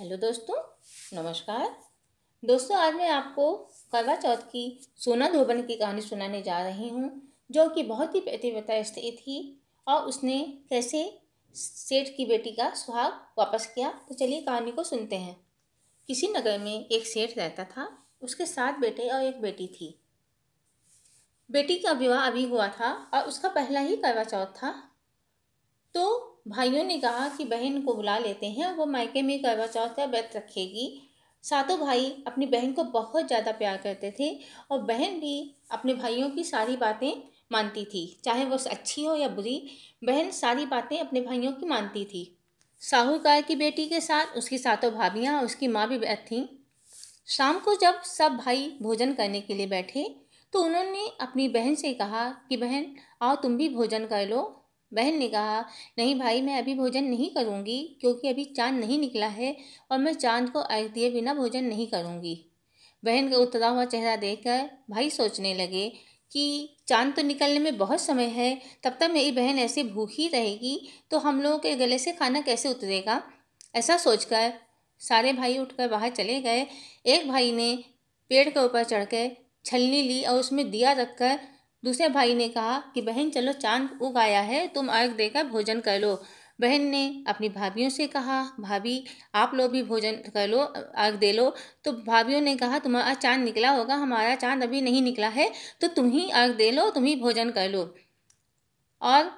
hello दोस्तों नमस्कार दोस्तों आज मैं आपको करवा चौथ की सोना धोबन की कहानी सुनाने जा रही हूँ जो कि बहुत ही पतिव्रता स्थिति थी और उसने कैसे सेठ की बेटी का सुहाग वापस किया तो चलिए कहानी को सुनते हैं किसी नगर में एक सेठ रहता था उसके सात बेटे और एक बेटी थी बेटी का विवाह अभी हुआ था और उसका पहला ही करवा चौथ था भाइयों ने कहा कि बहन को बुला लेते हैं वो मायके में करवा चौथ का व्रत रखेगी सातों भाई अपनी बहन को बहुत ज़्यादा प्यार करते थे और बहन भी अपने भाइयों की सारी बातें मानती थी चाहे वो अच्छी हो या बुरी बहन सारी बातें अपने भाइयों की मानती थी साहूकार की बेटी के साथ उसकी सातों भाभियाँ उसकी माँ भी थीं शाम को जब सब भाई भोजन करने के लिए बैठे तो उन्होंने अपनी बहन से कहा कि बहन आओ तुम भी भोजन कर लो बहन ने कहा नहीं भाई मैं अभी भोजन नहीं करूँगी क्योंकि अभी चांद नहीं निकला है और मैं चांद को अर्घ दिए बिना भोजन नहीं करूँगी बहन का उतरा हुआ चेहरा देखकर भाई सोचने लगे कि चांद तो निकलने में बहुत समय है तब तक मेरी बहन ऐसे भूखी रहेगी तो हम लोगों के गले से खाना कैसे उतरेगा ऐसा सोचकर सारे भाई उठकर बाहर चले गए एक भाई ने पेड़ के ऊपर चढ़ कर छलनी ली और उसमें दिया रखकर दूसरे भाई ने कहा कि बहन चलो चांद उग आया है तुम अर्घ देकर भोजन कर लो बहन ने अपनी भाभीियों से कहा भाभी आप लोग भी भोजन कर लो अर्घ दे लो तो भाभीियों ने कहा तुम्हारा चांद निकला होगा हमारा चांद अभी नहीं निकला है तो तुम ही अर्घ दे लो तुम ही भोजन कर लो और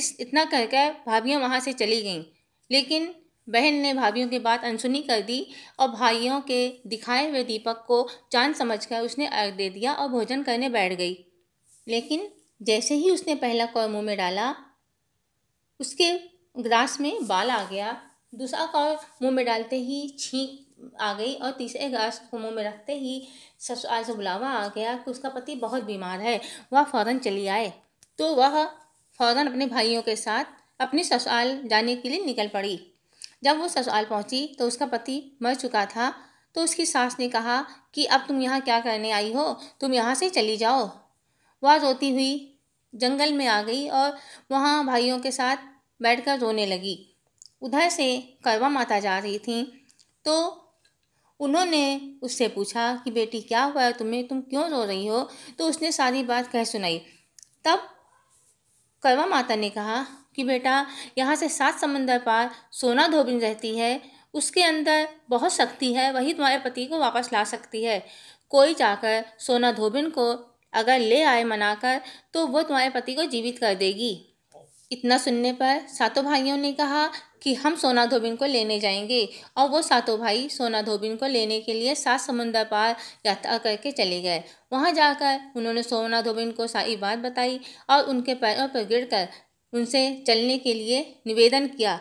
इस इतना कहकर भाभीियाँ वहाँ से चली गईं लेकिन बहन ने भाभीियों की बात अनसुनी कर दी और भाइयों के दिखाए हुए दीपक को चांद समझ उसने अर्घ दे दिया और भोजन करने बैठ गई लेकिन जैसे ही उसने पहला कौर मुंह में डाला उसके ग्रास में बाल आ गया दूसरा कौर मुंह में डालते ही छींक आ गई और तीसरे ग्रास को मुँह में रखते ही ससुराल से बुलावा आ गया कि उसका पति बहुत बीमार है वह फ़ौरन चली आए तो वह फ़ौरन अपने भाइयों के साथ अपने ससुराल जाने के लिए निकल पड़ी जब वो ससुराल पहुंची तो उसका पति मर चुका था तो उसकी सास ने कहा कि अब तुम यहाँ क्या करने आई हो तुम यहाँ से चली जाओ वह रोती हुई जंगल में आ गई और वहाँ भाइयों के साथ बैठकर रोने लगी उधर से करवा माता जा रही थी तो उन्होंने उससे पूछा कि बेटी क्या हुआ है तुम्हें तुम क्यों रो रही हो तो उसने सारी बात कह सुनाई तब करवा माता ने कहा कि बेटा यहाँ से सात समंदर पार सोना धोबिन रहती है उसके अंदर बहुत शक्ति है वही तुम्हारे पति को वापस ला सकती है कोई जाकर सोना धोबिन को अगर ले आए मनाकर तो वो तुम्हारे पति को जीवित कर देगी इतना सुनने पर सातों भाइयों ने कहा कि हम सोना धोबिन को लेने जाएंगे और वो सातों भाई सोना धोबिन को लेने के लिए सात समुंदर पार यात्रा करके चले गए वहाँ जाकर उन्होंने सोना धोबिन को सारी बात बताई और उनके पैरों पर गिर कर उनसे चलने के लिए निवेदन किया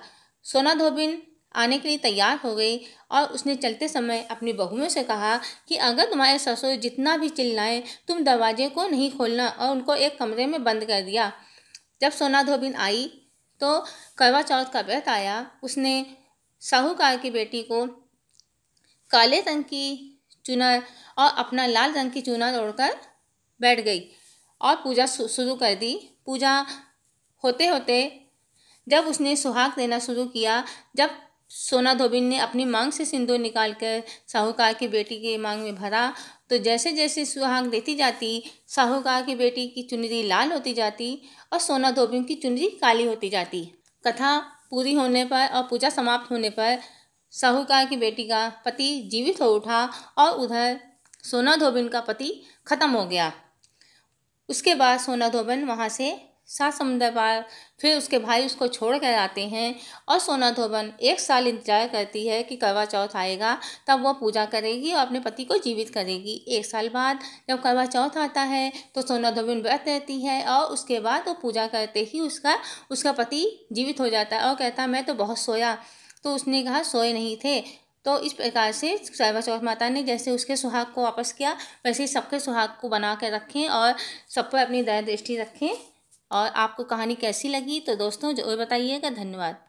सोना धोबिन आने के लिए तैयार हो गई और उसने चलते समय अपनी बहुओं से कहा कि अगर तुम्हारे ससुर जितना भी चिल्लाएं तुम दरवाजे को नहीं खोलना और उनको एक कमरे में बंद कर दिया जब सोना धोबिन आई तो करवा चौथ का व्रत आया उसने साहूकार की बेटी को काले रंग की चुनर और अपना लाल रंग की चुनर ओढ़कर बैठ गई और पूजा शुरू कर दी पूजा होते होते जब उसने सुहाग देना शुरू किया जब सोना धोबिन ने अपनी मांग से सिंदूर निकालकर साहूकार की बेटी की मांग में भरा तो जैसे जैसे सुहाग देती जाती साहूकार की बेटी की चुनरी लाल होती जाती और सोना धोबिन की चुनरी काली होती जाती कथा पूरी होने पर और पूजा समाप्त होने पर साहूकार की बेटी का पति जीवित हो उठा और उधर सोना धोबिन का पति खत्म हो गया उसके बाद सोना धोबिन वहाँ से सात समुद्र पार फिर उसके भाई उसको छोड़ कर आते हैं और सोना धोबन एक साल इंतजार करती है कि करवा चौथ आएगा तब वह पूजा करेगी और अपने पति को जीवित करेगी एक साल बाद जब करवा चौथ आता है तो सोना धोबन व्रत रहती है और उसके बाद वो पूजा करते ही उसका उसका पति जीवित हो जाता है और कहता मैं तो बहुत सोया तो उसने कहा सोए नहीं थे तो इस प्रकार से शैवा चौथ माता ने जैसे उसके सुहाग को वापस किया वैसे ही सबके सुहाग को बना कर रखें और सब पर अपनी दया दृष्टि रखें और आपको कहानी कैसी लगी तो दोस्तों जरूर बताइएगा धन्यवाद